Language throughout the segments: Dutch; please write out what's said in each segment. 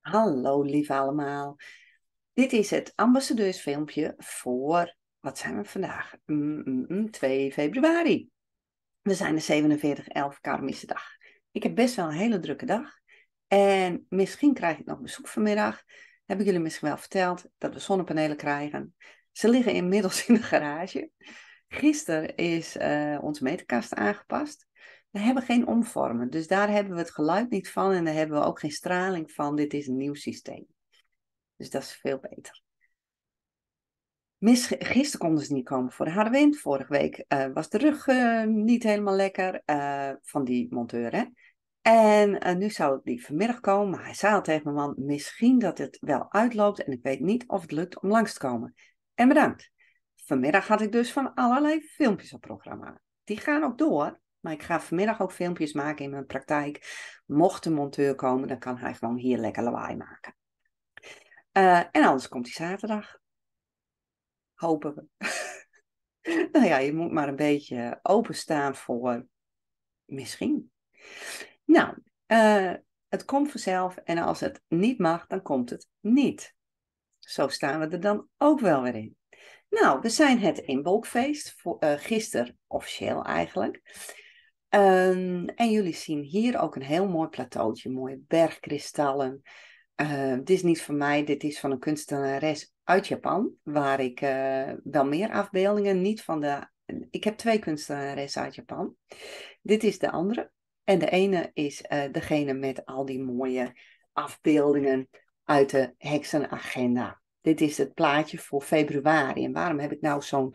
Hallo lief allemaal. Dit is het ambassadeursfilmpje voor, wat zijn we vandaag? 2 mm, mm, mm, februari. We zijn de 47-11 Karmische Dag. Ik heb best wel een hele drukke dag. En misschien krijg ik nog bezoek vanmiddag. Heb ik jullie misschien wel verteld dat we zonnepanelen krijgen. Ze liggen inmiddels in de garage. Gisteren is eh, onze meterkast aangepast. We hebben geen omvormen, dus daar hebben we het geluid niet van en daar hebben we ook geen straling van. Dit is een nieuw systeem. Dus dat is veel beter. Mis, gisteren konden ze niet komen voor de harde wind. Vorige week eh, was de rug eh, niet helemaal lekker eh, van die monteur. Hè? En nu zou die vanmiddag komen, maar hij zei al tegen mijn man: misschien dat het wel uitloopt en ik weet niet of het lukt om langs te komen. En bedankt. Vanmiddag had ik dus van allerlei filmpjes op programma. Die gaan ook door, maar ik ga vanmiddag ook filmpjes maken in mijn praktijk. Mocht de monteur komen, dan kan hij gewoon hier lekker lawaai maken. Eh, en anders komt hij zaterdag. Hopen we. nou ja, je moet maar een beetje openstaan voor eh, misschien. Nou, eh, het komt vanzelf en als het niet mag, dan komt het niet. Zo staan we er dan ook wel weer in. Nou, we zijn het inbolkfeest, voor, gisteren officieel eigenlijk. Ehm, en jullie zien hier ook een heel mooi plateautje, mooie bergkristallen. Ehm, dit is niet van mij, dit is van een kunstenares uit Japan, waar ik eh, wel meer afbeeldingen, niet van de... Ik heb twee kunstenaressen uit Japan. Dit is de andere. En de ene is eh, degene met al die mooie afbeeldingen uit de heksenagenda. Dit is het plaatje voor februari. En waarom heb ik nou zo'n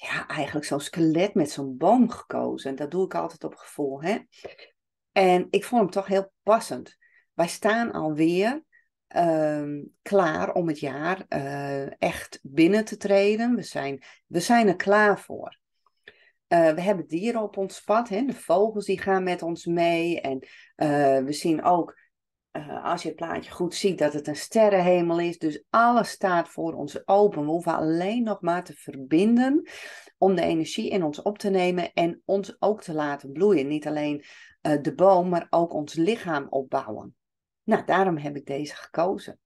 ja, eigenlijk zo'n skelet met zo'n boom gekozen. Dat doe ik altijd op gevoel. Hè? En ik vond hem toch heel passend. Wij staan alweer ehm, klaar om het jaar eh, echt binnen te treden. We zijn, we zijn er klaar voor. Eh, we hebben dieren op ons pad. Hè? De vogels die gaan met ons mee. En eh, we zien ook eh, als je het plaatje goed ziet, dat het een sterrenhemel is. Dus alles staat voor ons open. We hoeven alleen nog maar te verbinden om de energie in ons op te nemen en ons ook te laten bloeien. Niet alleen eh, de boom, maar ook ons lichaam opbouwen. Nou, daarom heb ik deze gekozen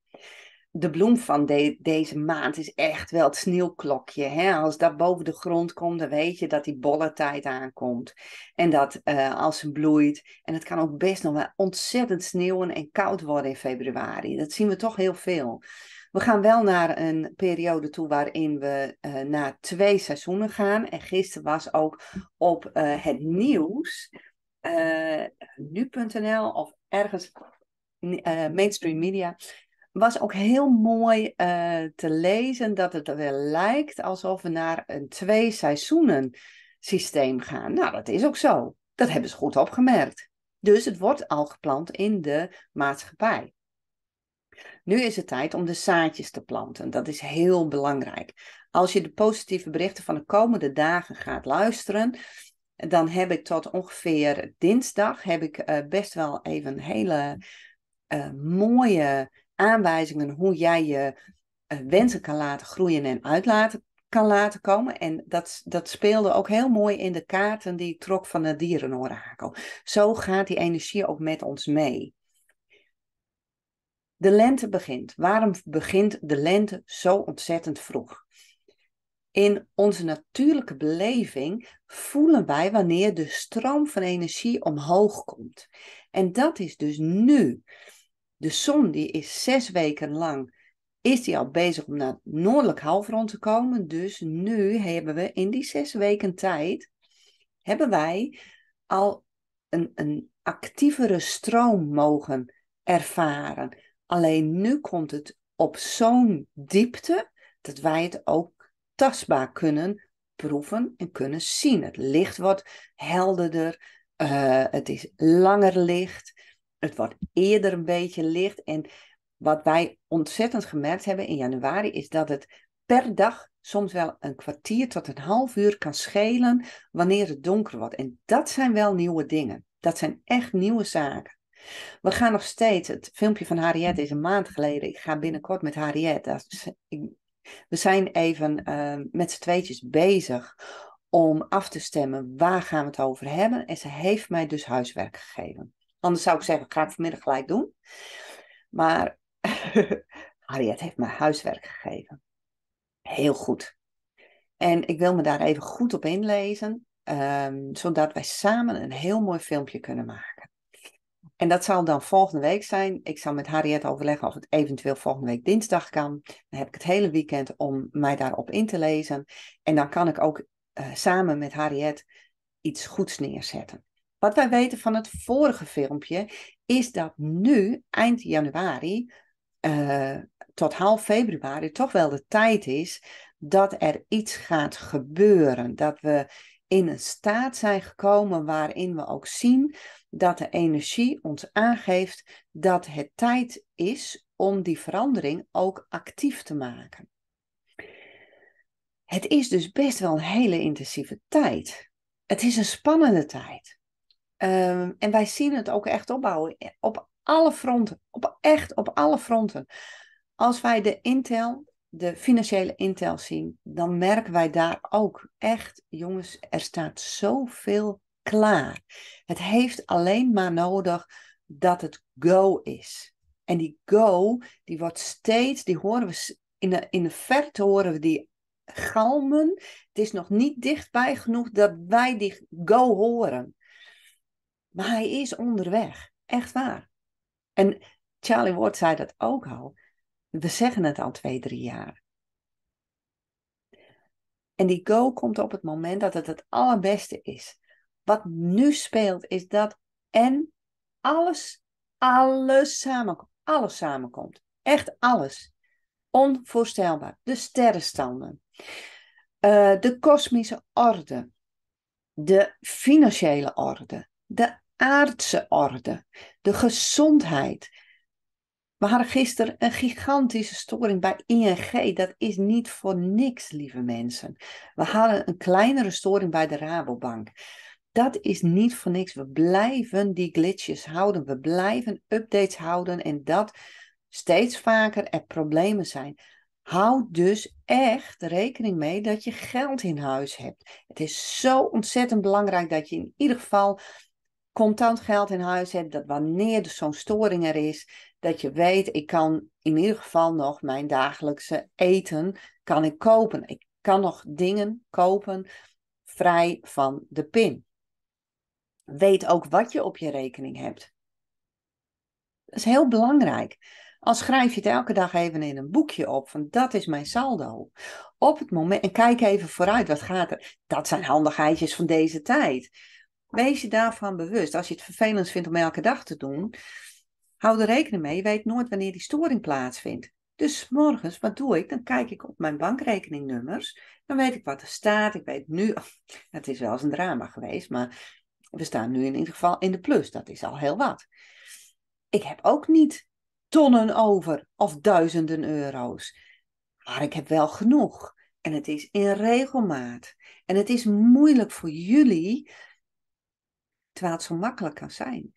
de bloem van deze maand is echt wel het sneeuwklokje. Hè? Als dat boven de grond komt, dan weet je dat die bolle tijd aankomt. En dat eh, als ze bloeit. En het kan ook best nog wel ontzettend sneeuwen en koud worden in februari. Dat zien we toch heel veel. We gaan wel naar een periode toe waarin we uh, naar twee seizoenen gaan. En gisteren was ook op eh, het nieuws, nu.nl of ergens mainstream media, was ook heel mooi eh, te lezen dat het wel lijkt alsof we naar een twee seizoenen systeem gaan. Nou, dat is ook zo. Dat hebben ze goed opgemerkt. Dus het wordt al geplant in de maatschappij. Nu is het tijd om de zaadjes te planten. Dat is heel belangrijk. Als je de positieve berichten van de komende dagen gaat luisteren, dan heb ik tot ongeveer dinsdag heb ik, eh, best wel even hele eh, mooie aanwijzingen hoe jij je eh, wensen kan laten groeien en uitlaten kan laten komen. En dat, dat speelde ook heel mooi in de kaarten die ik trok van de dierenorakel. Zo gaat die energie ook met ons mee. De lente begint. Waarom begint de lente zo ontzettend vroeg? In onze natuurlijke beleving voelen wij wanneer de stroom van energie omhoog komt. En dat is dus nu. De zon die is zes weken lang, is die al bezig om naar het noordelijk halfrond te komen. Dus nu hebben we in die zes weken tijd, hebben wij al een, een actievere stroom mogen ervaren. Alleen nu komt het op zo'n diepte dat wij het ook tastbaar kunnen proeven en kunnen zien. Het licht wordt helderder, eh, het is langer licht het wordt eerder een beetje licht. En wat wij ontzettend gemerkt hebben in januari is dat het per dag soms wel een kwartier tot een half uur kan schelen wanneer het donker wordt. En dat zijn wel nieuwe dingen. Dat zijn echt nieuwe zaken. We gaan nog steeds, het filmpje van Harriet is een maand geleden. Ik ga binnenkort met Harriet. we zijn even eh, met z'n tweetjes bezig om af te stemmen waar gaan we het over hebben. En ze heeft mij dus huiswerk gegeven. Anders zou ik zeggen, ik ga het vanmiddag gelijk doen. Maar Harriet heeft me huiswerk gegeven. Heel goed. En ik wil me daar even goed op inlezen, ehm, zodat wij samen een heel mooi filmpje kunnen maken. En dat zal dan volgende week zijn. Ik zal met Harriet overleggen of het eventueel volgende week dinsdag kan. Dan heb ik het hele weekend om mij daarop in te lezen. En dan kan ik ook eh, samen met Harriet iets goeds neerzetten. Wat wij weten van het vorige filmpje is dat nu, eind januari eh, tot half februari, toch wel de tijd is dat er iets gaat gebeuren. Dat we in een staat zijn gekomen waarin we ook zien dat de energie ons aangeeft dat het tijd is om die verandering ook actief te maken. Het is dus best wel een hele intensieve tijd. Het is een spannende tijd. Ehm, en wij zien het ook echt opbouwen. Eh, op alle fronten. Op, echt op alle fronten. Als wij de intel, de financiële intel zien, dan merken wij daar ook echt, jongens, er staat zoveel klaar. Het heeft alleen maar nodig dat het go is. En die go, die wordt steeds, die horen we in de, in de verte horen we die galmen. Het is nog niet dichtbij genoeg dat wij die go horen. Maar hij is onderweg. Echt waar. En Charlie Ward zei dat ook al. We zeggen het al twee, drie jaar. En die go komt op het moment dat het het allerbeste is. Wat nu speelt is dat en alles, alles samenkomt. Alles samenkomt. Echt alles. Onvoorstelbaar. De sterrenstanden. Uh, de kosmische orde. De financiële orde. De aardse orde, de gezondheid. We hadden gisteren een gigantische storing bij ING. Dat is niet voor niks, lieve mensen. We hadden een kleinere storing bij de Rabobank. Dat is niet voor niks. We blijven die glitches houden. We blijven updates houden en dat steeds vaker er problemen zijn. Houd dus echt rekening mee dat je geld in huis hebt. Het is zo ontzettend belangrijk dat je in ieder geval contant geld in huis hebt, dat wanneer er zo'n storing er is, dat je weet, ik kan in ieder geval nog mijn dagelijkse eten kan ik kopen. Ik kan nog dingen kopen vrij van de pin. Weet ook wat je op je rekening hebt. Dat is heel belangrijk. Al schrijf je het elke dag even in een boekje op, van dat is mijn saldo. Op het moment, en kijk even vooruit, wat gaat er? Dat zijn handigheidjes van deze tijd. Wees je daarvan bewust. Als je het vervelend vindt om elke dag te doen, hou er rekening mee. Je weet nooit wanneer die storing plaatsvindt. Dus morgens, wat doe ik? Dan kijk ik op mijn bankrekeningnummers. Dan weet ik wat er staat. Ik weet nu, het is wel eens een drama geweest, maar we staan nu in ieder geval in de plus. Dat is al heel wat. Ik heb ook niet tonnen over of duizenden euro's. Maar ik heb wel genoeg. En het is in regelmaat. En het is moeilijk voor jullie Terwijl het zo makkelijk kan zijn.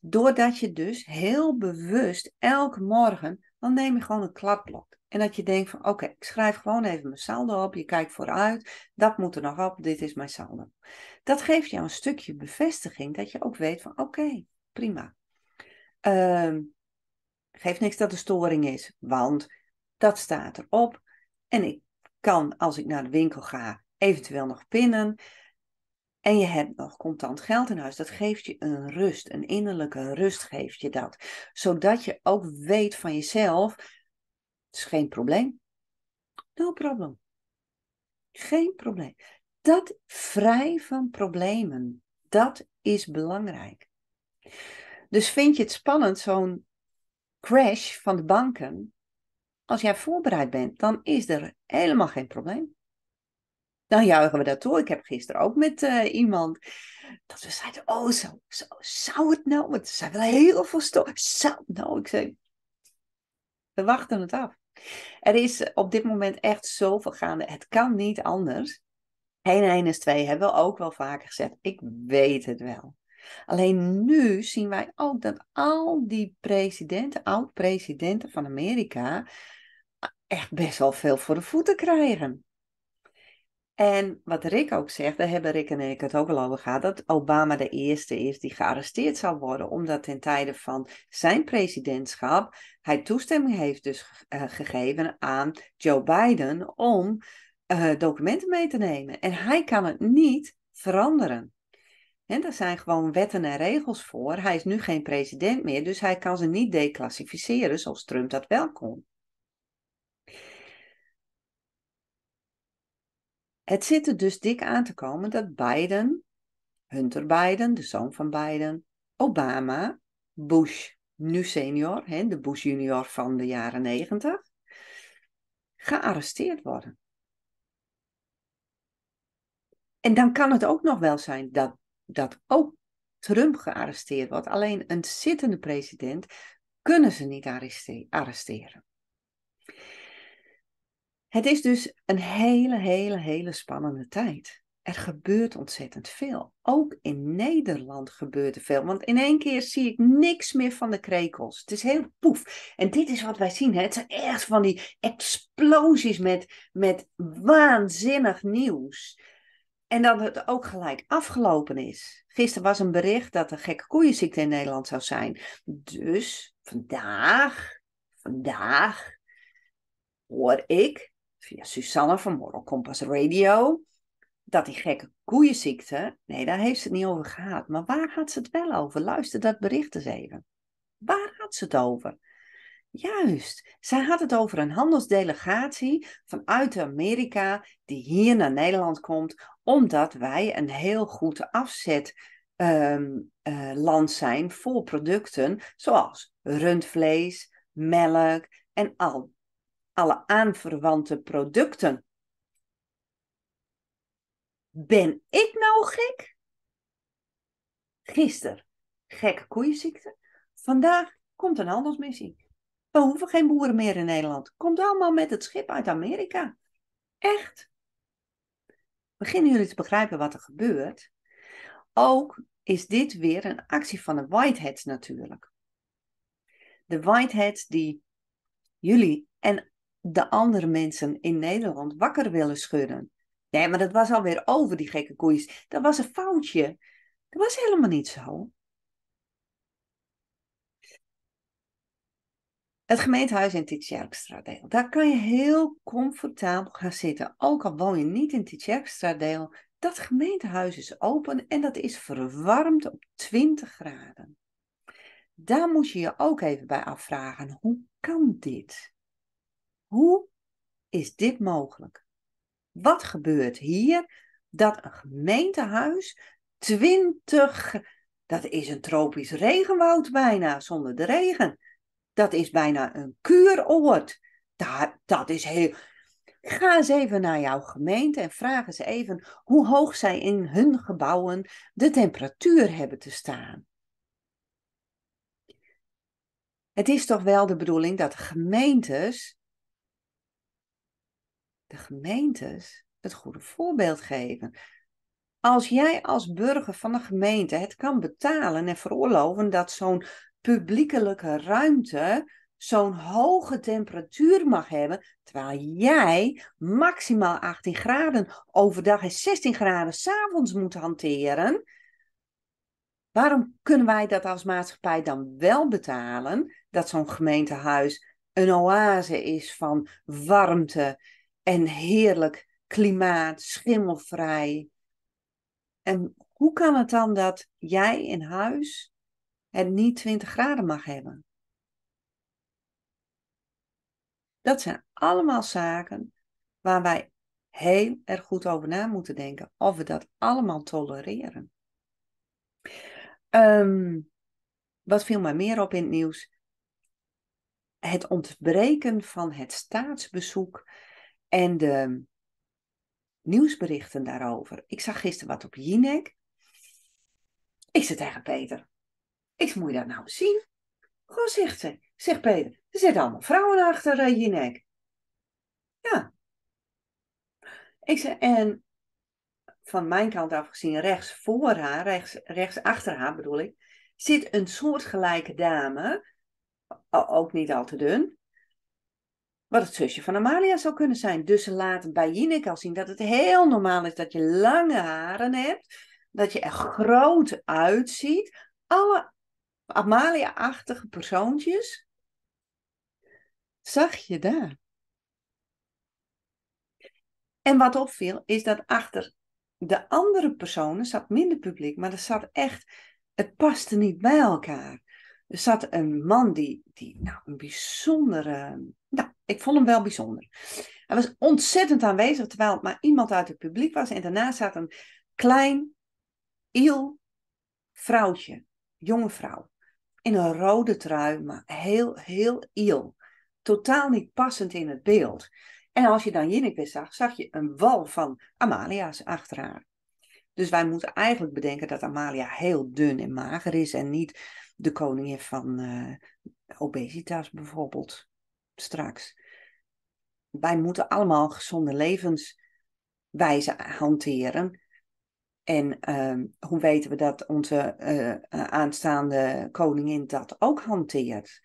Doordat je dus heel bewust elke morgen, dan neem je gewoon een kladblok. En dat je denkt van oké, ik schrijf gewoon even mijn saldo op. Je kijkt vooruit. Dat moet er nog op. Dit is mijn saldo. Dat geeft jou een stukje bevestiging dat je ook weet van oké, prima. Ehm, geeft niks dat er storing is, want dat staat erop. En ik kan als ik naar de winkel ga eventueel nog pinnen. En je hebt nog contant geld in huis. Dat geeft je een rust, een innerlijke rust geeft je dat. Zodat je ook weet van jezelf, het is geen probleem. No problem. Geen probleem. Dat vrij van problemen, dat is belangrijk. Dus vind je het spannend, zo'n crash van de banken, als jij voorbereid bent, dan is er helemaal geen probleem dan juichen we dat toe. Ik heb gisteren ook met eh, iemand dat we zeiden, oh, zo, zo, zou het nou? Want er zijn wel heel veel stories. Zou het nou? Ik zei, we wachten het af. Er is op dit moment echt zoveel gaande. Het kan niet anders. 1 1 is 2 hebben we ook wel vaker gezegd. Ik weet het wel. Alleen nu zien wij ook dat al die presidenten, oud-presidenten van Amerika, echt best wel veel voor de voeten krijgen. En wat Rick ook zegt, daar hebben Rick en ik het ook al over gehad, dat Obama de eerste is die gearresteerd zal worden, omdat ten tijde van zijn presidentschap hij toestemming heeft dus eh, gegeven aan Joe Biden om eh, documenten mee te nemen. En hij kan het niet veranderen. En daar zijn gewoon wetten en regels voor. Hij is nu geen president meer, dus hij kan ze niet declassificeren zoals Trump dat wel kon. Het zit er dus dik aan te komen dat Biden, Hunter Biden, de zoon van Biden, Obama, Bush, nu senior, hè, de Bush junior van de jaren negentig, gearresteerd worden. En dan kan het ook nog wel zijn dat, dat ook Trump gearresteerd wordt. Alleen een zittende president kunnen ze niet arresteren. Het is dus een hele, hele, hele spannende tijd. Er gebeurt ontzettend veel. Ook in Nederland gebeurt er veel. Want in één keer zie ik niks meer van de krekels. Het is heel poef. En dit is wat wij zien. Hè? Het zijn echt van die explosies met, met waanzinnig nieuws. En dat het ook gelijk afgelopen is. Gisteren was een bericht dat er gekke koeienziekte in Nederland zou zijn. Dus vandaag, vandaag hoor ik via Susanne van Moral Compass Radio, dat die gekke koeienziekte, nee, daar heeft ze het niet over gehad. Maar waar gaat ze het wel over? Luister dat bericht eens even. Waar had ze het over? Juist, zij had het over een handelsdelegatie vanuit Amerika die hier naar Nederland komt, omdat wij een heel goed afzetland ehm, eh, zijn voor producten zoals rundvlees, melk en al alle aanverwante producten. Ben ik nou gek? Gisteren gekke koeienziekte. Vandaag komt een handelsmissie. We hoeven geen boeren meer in Nederland. Komt allemaal met het schip uit Amerika. Echt. Beginnen jullie te begrijpen wat er gebeurt? Ook is dit weer een actie van de Whiteheads natuurlijk. De Whiteheads die jullie en de andere mensen in Nederland wakker willen schudden. Nee, maar dat was alweer over, die gekke koeis. Dat was een foutje. Dat was helemaal niet zo. Het gemeentehuis in Titjerkstradeel. Daar kan je heel comfortabel gaan zitten. Ook al woon je niet in Titjerkstradeel. Dat gemeentehuis is open en dat is verwarmd op 20 graden. Daar moet je je ook even bij afvragen. Hoe kan dit? Hoe is dit mogelijk? Wat gebeurt hier dat een gemeentehuis 20, dat is een tropisch regenwoud bijna, zonder de regen. Dat is bijna een kuuroord. Dat, dat is heel. Ga eens even naar jouw gemeente en vraag eens even hoe hoog zij in hun gebouwen de temperatuur hebben te staan. Het is toch wel de bedoeling dat gemeentes de gemeentes het goede voorbeeld geven. Als jij als burger van de gemeente het kan betalen en veroorloven dat zo'n publiekelijke ruimte zo'n hoge temperatuur mag hebben, terwijl jij maximaal 18 graden overdag en 16 graden s'avonds moet hanteren, waarom kunnen wij dat als maatschappij dan wel betalen? Dat zo'n gemeentehuis een oase is van warmte en heerlijk klimaat, schimmelvrij. En hoe kan het dan dat jij in huis het niet 20 graden mag hebben? Dat zijn allemaal zaken waar wij heel erg goed over na moeten denken of we dat allemaal tolereren. Ehm, wat viel mij meer op in het nieuws? Het ontbreken van het staatsbezoek en de nieuwsberichten daarover. Ik zag gisteren wat op Jinek. Ik zei tegen Peter, ik moet je dat nou zien? Gewoon zegt ze, zegt Peter, er zitten allemaal vrouwen achter eh, Jinek. Ja. Ik zei, en van mijn kant af gezien, rechts voor haar, rechts, rechts achter haar bedoel ik, zit een soortgelijke dame, ook niet al te dun, wat het zusje van Amalia zou kunnen zijn. Dus ze laten bij Jinek al zien dat het heel normaal is dat je lange haren hebt. Dat je er groot uitziet. Alle Amalia-achtige persoontjes zag je daar. En wat opviel is dat achter de andere personen zat minder publiek, maar er zat echt, het paste niet bij elkaar. Er zat een man die, die nou, een bijzondere ik vond hem wel bijzonder. Hij was ontzettend aanwezig, terwijl het maar iemand uit het publiek was. En daarna zat een klein, iel vrouwtje, jonge vrouw. In een rode trui, maar heel, heel iel. Totaal niet passend in het beeld. En als je dan Jinek zag, zag je een wal van Amalia's achter haar. Dus wij moeten eigenlijk bedenken dat Amalia heel dun en mager is en niet de koningin van eh, obesitas bijvoorbeeld straks wij moeten allemaal gezonde levenswijze hanteren. En ehm, hoe weten we dat onze eh, eh, aanstaande koningin dat ook hanteert?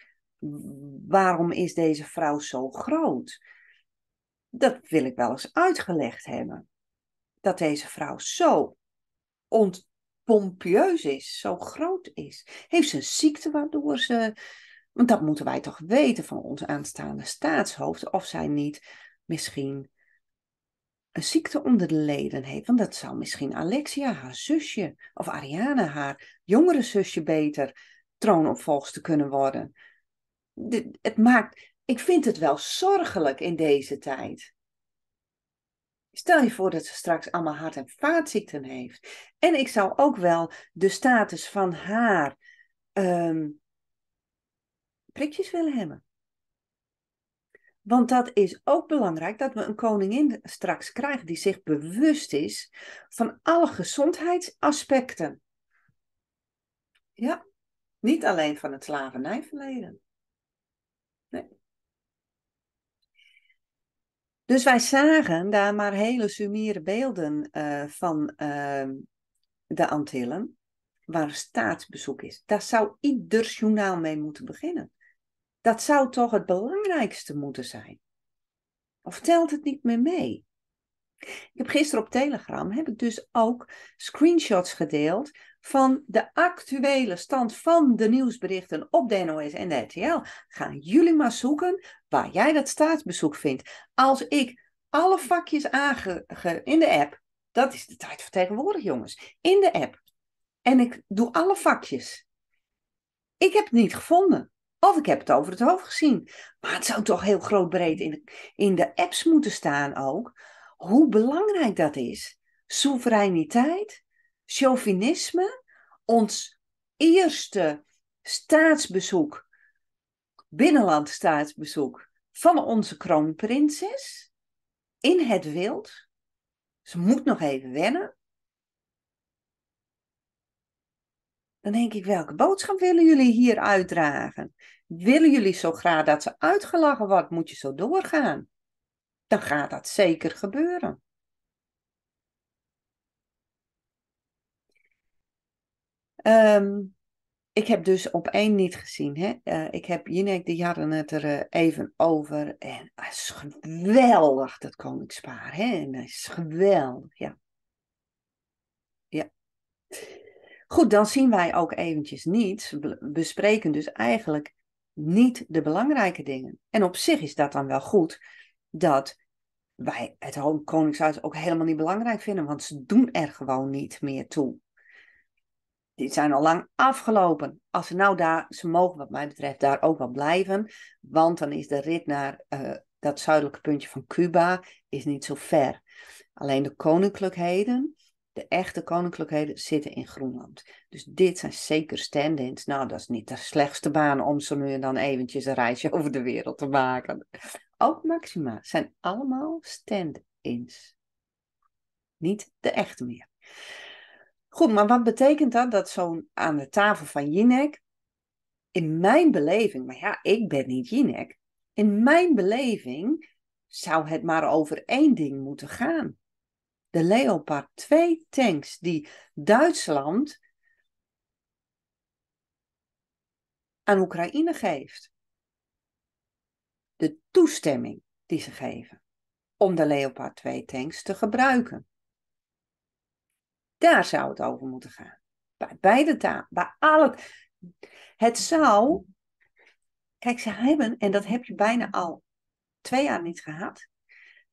Waarom is deze vrouw zo groot? Dat wil ik wel eens uitgelegd hebben. Dat deze vrouw zo ontpompieus is, zo groot is. Heeft ze een ziekte waardoor ze want dat moeten wij toch weten van ons aanstaande staatshoofd, of zij niet misschien een ziekte onder de leden heeft. Want dat zou misschien Alexia, haar zusje, of Ariane haar jongere zusje, beter troonopvolgster kunnen worden. het maakt, ik vind het wel zorgelijk in deze tijd. Stel je voor dat ze straks allemaal hart- en vaatziekten heeft. En ik zou ook wel de status van haar ehm, prikjes willen hebben. Want dat is ook belangrijk dat we een koningin straks krijgen die zich bewust is van alle gezondheidsaspecten. Ja, niet alleen van het slavernijverleden. Nee. Dus wij zagen daar maar hele summiere beelden eh, van ehm, de Antillen, waar staatsbezoek is. Daar zou ieder journaal mee moeten beginnen. Dat zou toch het belangrijkste moeten zijn? Of telt het niet meer mee? Ik heb gisteren op Telegram heb ik dus ook screenshots gedeeld van de actuele stand van de nieuwsberichten op de NOS en de RTL. Gaan jullie maar zoeken waar jij dat staatsbezoek vindt. Als ik alle vakjes aange in de app, dat is de tijd van tegenwoordig jongens, in de app. En ik doe alle vakjes. Ik heb het niet gevonden. Of ik heb het over het hoofd gezien. Maar het zou toch heel groot breed in de, in de apps moeten staan ook. Hoe belangrijk dat is. Soevereiniteit, chauvinisme, ons eerste staatsbezoek, binnenland staatsbezoek van onze kroonprinses in het wild. Ze moet nog even wennen. dan denk ik, welke boodschap willen jullie hier uitdragen? Willen jullie zo graag dat ze uitgelachen wordt? Moet je zo doorgaan? Dan gaat dat zeker gebeuren. Ehm, ik heb dus op één niet gezien. Hè? Eh, ik heb Jinek de hadden het er eh, even over. En is geweldig, dat koningspaar. Hè? En dat is geweldig, ja. Ja. Goed, dan zien wij ook eventjes niets, bespreken dus eigenlijk niet de belangrijke dingen. En op zich is dat dan wel goed dat wij het Koningshuis ook helemaal niet belangrijk vinden, want ze doen er gewoon niet meer toe. Die zijn al lang afgelopen. Als ze nou daar, ze mogen wat mij betreft daar ook wel blijven, want dan is de rit naar eh, dat zuidelijke puntje van Cuba is niet zo ver. Alleen de koninklijkheden, de echte koninklijkheden zitten in Groenland. Dus dit zijn zeker stand-ins. Nou, dat is niet de slechtste baan om zo nu en dan eventjes een reisje over de wereld te maken. Ook Maxima zijn allemaal stand-ins. Niet de echte meer. Goed, maar wat betekent dat? Dat zo'n aan de tafel van Jinek, in mijn beleving, maar ja, ik ben niet Jinek, in mijn beleving zou het maar over één ding moeten gaan de Leopard 2 tanks die Duitsland aan Oekraïne geeft. De toestemming die ze geven om de Leopard 2 tanks te gebruiken. Daar zou het over moeten gaan. Bij, beide taal, bij al het. Het zou. Kijk, ze hebben, en dat heb je bijna al twee jaar niet gehad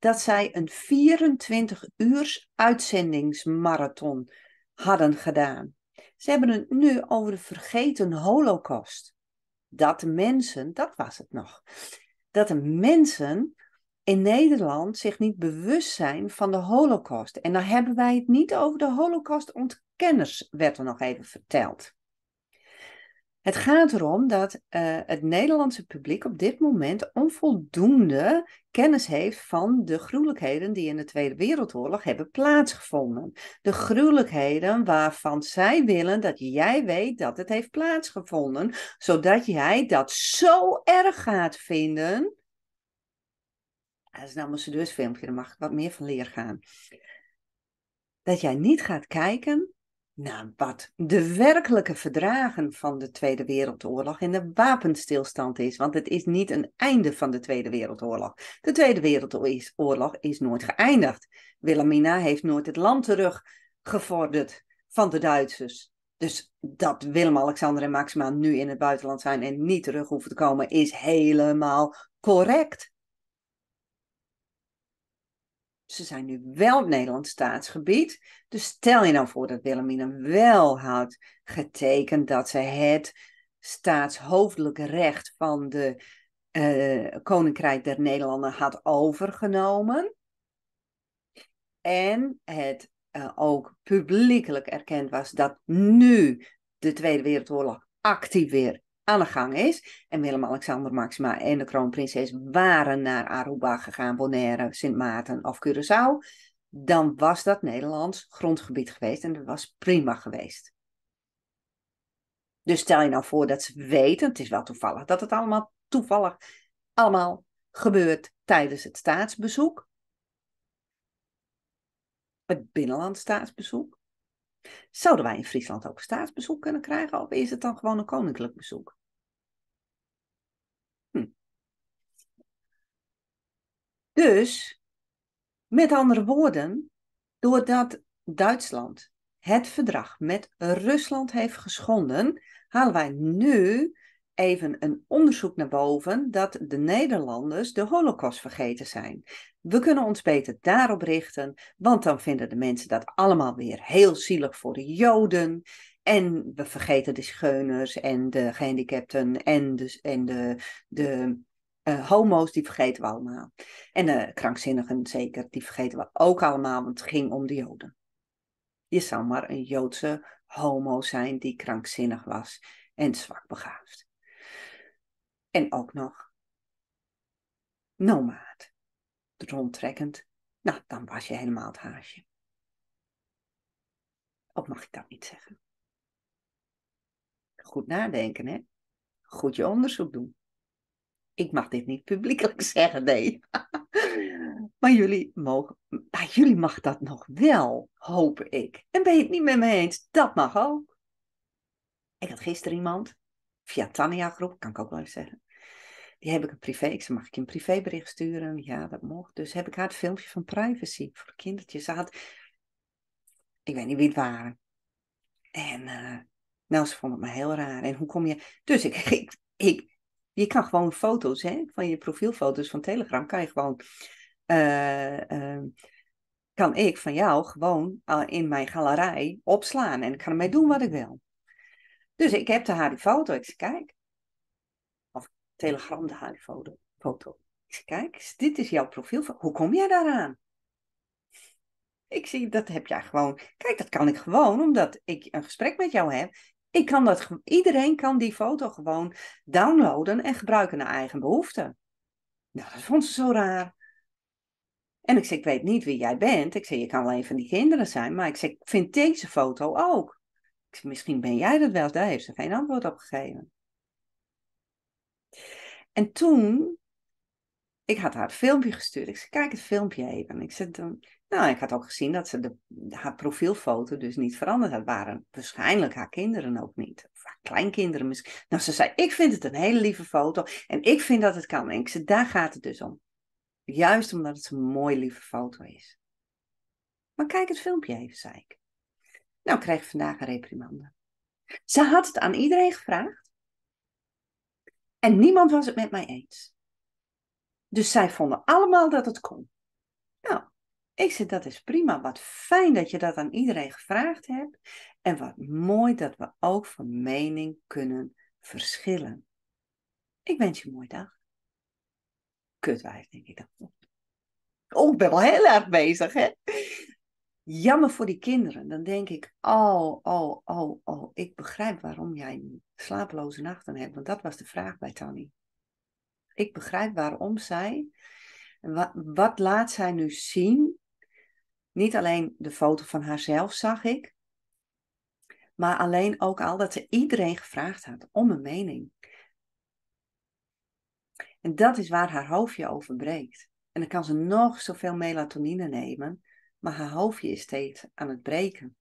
dat zij een 24 uurs uitzendingsmarathon hadden gedaan. Ze hebben het nu over de vergeten holocaust. Dat de mensen, dat was het nog, dat de mensen in Nederland zich niet bewust zijn van de holocaust. En dan hebben wij het niet over de holocaust-ontkenners, werd er nog even verteld. Het gaat erom dat eh, het Nederlandse publiek op dit moment onvoldoende kennis heeft van de gruwelijkheden die in de Tweede Wereldoorlog hebben plaatsgevonden. De gruwelijkheden waarvan zij willen dat jij weet dat het heeft plaatsgevonden, zodat jij dat zo erg gaat vinden. Dat is een filmpje, daar mag ik wat meer van leren gaan. Dat jij niet gaat kijken nou, wat de werkelijke verdragen van de Tweede Wereldoorlog in de wapenstilstand is. Want het is niet een einde van de Tweede Wereldoorlog. De Tweede Wereldoorlog is nooit geëindigd. Wilhelmina heeft nooit het land teruggevorderd van de Duitsers. Dus dat Willem-Alexander en Maxima nu in het buitenland zijn en niet terug hoeven te komen, is helemaal correct. Ze zijn nu wel op Nederlands staatsgebied. Dus stel je nou voor dat Wilhelmina wel had getekend dat ze het staatshoofdelijke recht van de eh, Koninkrijk der Nederlanden had overgenomen. En het eh, ook publiekelijk erkend was dat nu de Tweede Wereldoorlog actief weer aan de gang is. En Willem-Alexander Maxima en de kroonprinses waren naar Aruba gegaan, Bonaire, Sint Maarten of Curaçao. Dan was dat Nederlands grondgebied geweest en dat was prima geweest. Dus stel je nou voor dat ze weten, het is wel toevallig, dat het allemaal toevallig allemaal gebeurt tijdens het staatsbezoek. Het binnenlands staatsbezoek. Zouden wij in Friesland ook staatsbezoek kunnen krijgen of is het dan gewoon een koninklijk bezoek? Hm. Dus, met andere woorden, doordat Duitsland het verdrag met Rusland heeft geschonden, halen wij nu even een onderzoek naar boven dat de Nederlanders de Holocaust vergeten zijn. We kunnen ons beter daarop richten, want dan vinden de mensen dat allemaal weer heel zielig voor de Joden. En we vergeten de scheuners en de gehandicapten en de, en de, de eh, homo's, die vergeten we allemaal. En de krankzinnigen zeker, die vergeten we ook allemaal, want het ging om de Joden. Je zou maar een Joodse homo zijn die krankzinnig was en zwak begaafd. En ook nog Noma rondtrekkend. Nou, dan was je helemaal het haasje. Ook mag ik dat niet zeggen. Goed nadenken, hè? Goed je onderzoek doen. Ik mag dit niet publiekelijk zeggen, nee. maar jullie, mogen, maar jullie mag dat nog wel, hoop ik. En ben je het niet met me eens? Dat mag ook. Ik had gisteren iemand, via Tania groep, kan ik ook wel eens zeggen heb ik een privé, ik zei, mag ik een privébericht sturen? Ja, dat mocht. Dus heb ik haar het filmpje van privacy voor kindertjes. Ze had, ik weet niet wie het waren. En eh, nou, ze vond het me heel raar. En hoe kom je... Dus ik, ik, ik je kan gewoon foto's, hè, van je profielfoto's van Telegram, kan je gewoon... Eh, ehm, kan ik van jou gewoon eh, in mijn galerij opslaan. En ik kan ermee doen wat ik wil. Dus ik heb de haar die foto. Ik zei, kijk, Telegram de Harry-foto. Ik zeg, kijk, dit is jouw profiel. Hoe kom jij daaraan? Ik zie, dat heb jij gewoon. Kijk, dat kan ik gewoon, omdat ik een gesprek met jou heb. Ik kan dat, iedereen kan die foto gewoon downloaden en gebruiken naar eigen behoeften. Nou, dat vond ze zo raar. En ik zeg, ik weet niet wie jij bent. Ik zeg, je kan alleen van die kinderen zijn. Maar ik zeg, vind deze foto ook. Ik misschien ben jij dat wel. Daar heeft ze geen antwoord op gegeven. En toen, ik had haar het filmpje gestuurd. Ik zei, kijk het filmpje even. ik zet dan, nou, ik had ook gezien dat ze de, haar profielfoto dus niet veranderd had. Waren waarschijnlijk haar kinderen ook niet. Of haar kleinkinderen misschien. Nou, ze zei, ik vind het een hele lieve foto. En ik vind dat het kan. En ik zei, daar gaat het dus om. Juist omdat het een mooi lieve foto is. Maar kijk het filmpje even, zei ik. Nou, ik kreeg vandaag een reprimande. Ze had het aan iedereen gevraagd. En niemand was het met mij eens. Dus zij vonden allemaal dat het kon. Nou, ik zei, dat is prima. Wat fijn dat je dat aan iedereen gevraagd hebt. En wat mooi dat we ook van mening kunnen verschillen. Ik wens je een mooie dag. Kutwijf, denk ik dan. Oh, ik ben wel heel erg bezig, hè? Jammer voor die kinderen. Dan denk ik, oh, oh, oh, oh, ik begrijp waarom jij niet slapeloze nachten hebt. Want dat was de vraag bij Tanny. Ik begrijp waarom zij, wat, wat laat zij nu zien? Niet alleen de foto van haarzelf zag ik, maar alleen ook al dat ze iedereen gevraagd had om een mening. En dat is waar haar hoofdje over breekt. En dan kan ze nog zoveel melatonine nemen, maar haar hoofdje is steeds aan het breken.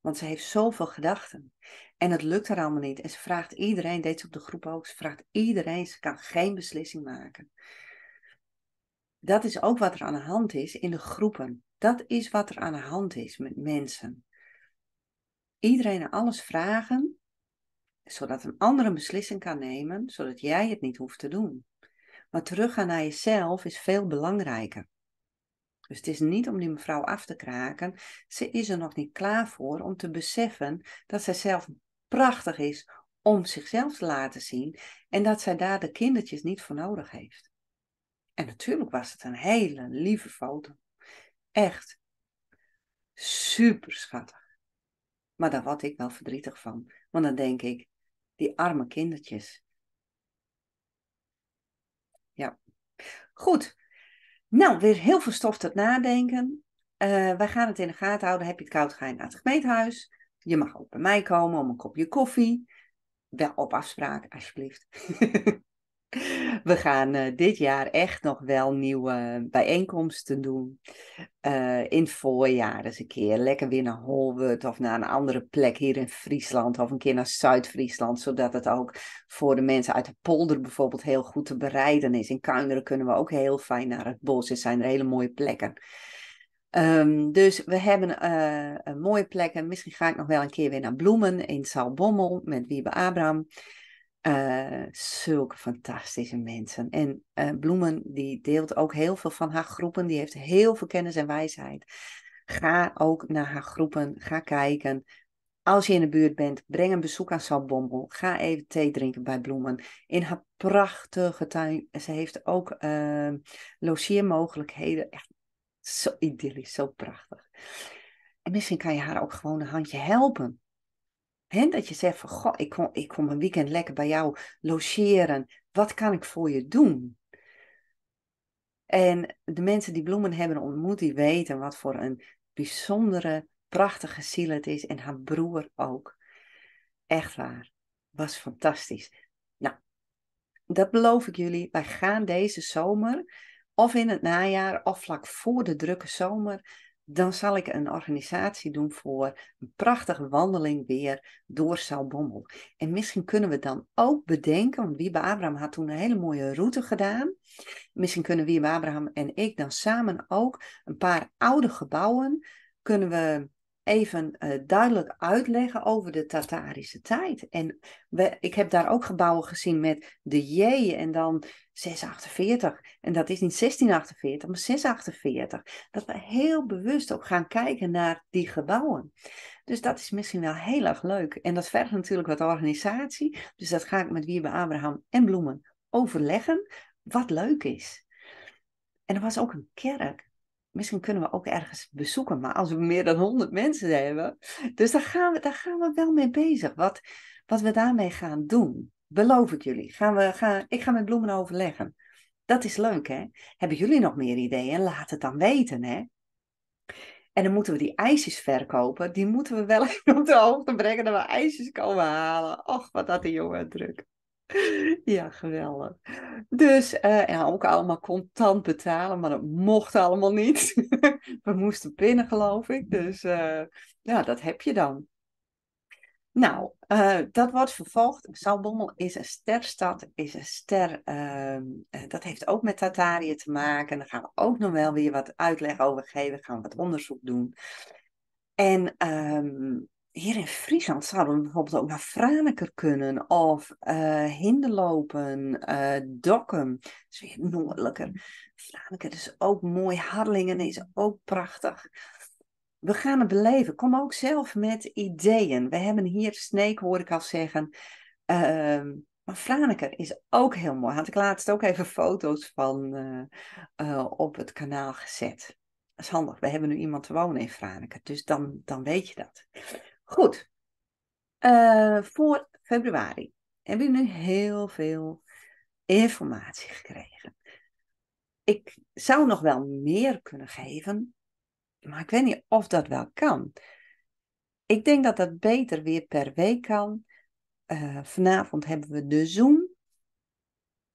Want ze heeft zoveel gedachten. En het lukt haar allemaal niet. En ze vraagt iedereen, deed ze op de groep ook, ze vraagt iedereen, ze kan geen beslissing maken. Dat is ook wat er aan de hand is in de groepen. Dat is wat er aan de hand is met mensen. Iedereen alles vragen, zodat een ander een beslissing kan nemen, zodat jij het niet hoeft te doen. Maar teruggaan naar jezelf is veel belangrijker. Dus het is niet om die mevrouw af te kraken. Ze is er nog niet klaar voor om te beseffen dat zij zelf prachtig is om zichzelf te laten zien en dat zij daar de kindertjes niet voor nodig heeft. En natuurlijk was het een hele lieve foto. Echt super schattig. Maar daar word ik wel verdrietig van. Want dan denk ik, die arme kindertjes. Ja. Goed, nou, weer heel veel stof tot nadenken. Uh, wij gaan het in de gaten houden. Heb je het koud, ga je naar het gemeentehuis. Je mag ook bij mij komen om een kopje koffie. Wel op afspraak, alsjeblieft. We gaan eh, dit jaar echt nog wel nieuwe bijeenkomsten doen. Eh, in het voorjaar eens een keer. Lekker weer naar Holwert of naar een andere plek hier in Friesland. Of een keer naar Zuid-Friesland. Zodat het ook voor de mensen uit de polder bijvoorbeeld heel goed te bereiden is. In Kuinderen kunnen we ook heel fijn naar het bos. Er zijn er hele mooie plekken. Ehm, dus we hebben uh, mooie plekken. Misschien ga ik nog wel een keer weer naar Bloemen in Zalbommel met Wiebe Abraham. Eh, zulke fantastische mensen. En eh, Bloemen die deelt ook heel veel van haar groepen. Die heeft heel veel kennis en wijsheid. Ga ook naar haar groepen. Ga kijken. Als je in de buurt bent, breng een bezoek aan Salbommel. Ga even thee drinken bij Bloemen. In haar prachtige tuin. Ze heeft ook uh, ehm, Echt zo idyllisch, zo prachtig. En misschien kan je haar ook gewoon een handje helpen. He, dat je zegt van, goh, ik kom, ik kom een weekend lekker bij jou logeren. Wat kan ik voor je doen? En de mensen die bloemen hebben ontmoet, die weten wat voor een bijzondere, prachtige ziel het is. En haar broer ook. Echt waar. Was fantastisch. Nou, dat beloof ik jullie. Wij gaan deze zomer, of in het najaar, of vlak voor de drukke zomer, dan zal ik een organisatie doen voor een prachtige wandeling weer door Zalbommel. En misschien kunnen we dan ook bedenken, want Wiebe Abraham had toen een hele mooie route gedaan. Misschien kunnen Wiebe Abraham en ik dan samen ook een paar oude gebouwen kunnen we even eh, duidelijk uitleggen over de Tatarische tijd. En we, ik heb daar ook gebouwen gezien met de J en dan 648. En dat is niet 1648, maar 648. Dat we heel bewust ook gaan kijken naar die gebouwen. Dus dat is misschien wel heel erg leuk. En dat vergt natuurlijk wat organisatie. Dus dat ga ik met Wiebe Abraham en Bloemen overleggen. Wat leuk is. En er was ook een kerk misschien kunnen we ook ergens bezoeken, maar als we meer dan 100 mensen hebben. Dus daar gaan we, daar gaan we wel mee bezig. Wat, wat we daarmee gaan doen, beloof ik jullie. Gaan we, gaan, ik ga met bloemen overleggen. Dat is leuk, hè? Hebben jullie nog meer ideeën? Laat het dan weten, hè? En dan moeten we die ijsjes verkopen. Die moeten we wel even op de hoogte brengen dat we ijsjes komen halen. Och, wat had die jongen druk. Ja, geweldig. Dus eh, ja, ook allemaal contant betalen, maar dat mocht allemaal niet. We moesten binnen, geloof ik. Dus eh, ja, dat heb je dan. Nou, eh, dat wordt vervolgd. Zalbommel is een sterstad, is een ster. Ehm, dat heeft ook met Tartarië te maken. En daar gaan we ook nog wel weer wat uitleg over geven, gaan we wat onderzoek doen. En ehm, hier in Friesland zouden we bijvoorbeeld ook naar Franeker kunnen of uh, Hinderlopen, uh, Dokkum. Dat is weer noordelijker. Mm. Franeker is ook mooi, Harlingen is ook prachtig. We gaan het beleven. Kom ook zelf met ideeën. We hebben hier Sneek, hoor ik al zeggen. Ehm, maar Franeker is ook heel mooi. Had ik laatst ook even foto's van eh, op het kanaal gezet. Dat is handig. We hebben nu iemand te wonen in Franeker. Dus dan, dan weet je dat. Goed. Eh, voor februari hebben we nu heel veel informatie gekregen. Ik zou nog wel meer kunnen geven, maar ik weet niet of dat wel kan. Ik denk dat dat beter weer per week kan. Eh, vanavond hebben we de Zoom.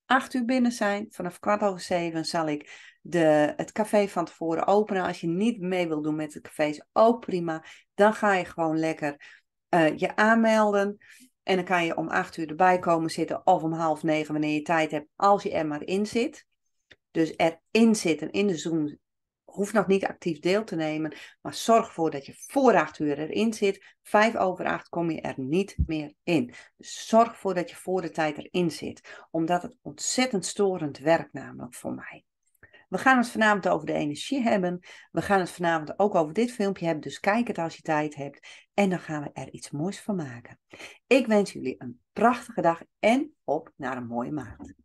8 uur binnen zijn. Vanaf kwart over zeven zal ik de, het café van tevoren openen. Als je niet mee wilt doen met het café is ook prima. Dan ga je gewoon lekker eh, je aanmelden. En dan kan je om 8 uur erbij komen zitten of om half negen wanneer je tijd hebt, als je er maar in zit. Dus erin zitten in de Zoom hoeft nog niet actief deel te nemen, maar zorg ervoor dat je voor 8 uur erin zit. Vijf over acht kom je er niet meer in. Dus zorg ervoor dat je voor de tijd erin zit, omdat het ontzettend storend werkt namelijk voor mij. We gaan het vanavond over de energie hebben. We gaan het vanavond ook over dit filmpje hebben. Dus kijk het als je tijd hebt. En dan gaan we er iets moois van maken. Ik wens jullie een prachtige dag en op naar een mooie maand.